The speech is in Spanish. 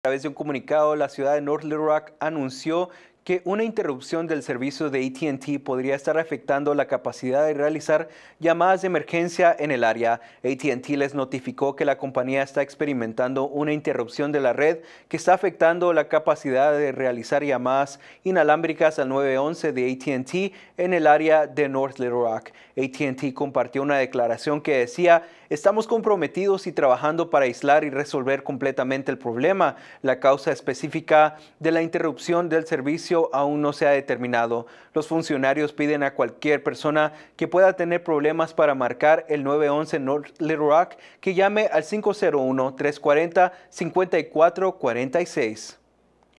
A través de un comunicado, la ciudad de North Little Rock anunció que una interrupción del servicio de ATT podría estar afectando la capacidad de realizar llamadas de emergencia en el área. ATT les notificó que la compañía está experimentando una interrupción de la red que está afectando la capacidad de realizar llamadas inalámbricas al 911 de ATT en el área de North Little Rock. ATT compartió una declaración que decía, estamos comprometidos y trabajando para aislar y resolver completamente el problema. La causa específica de la interrupción del servicio aún no se ha determinado. Los funcionarios piden a cualquier persona que pueda tener problemas para marcar el 911 North Little Rock que llame al 501-340-5446.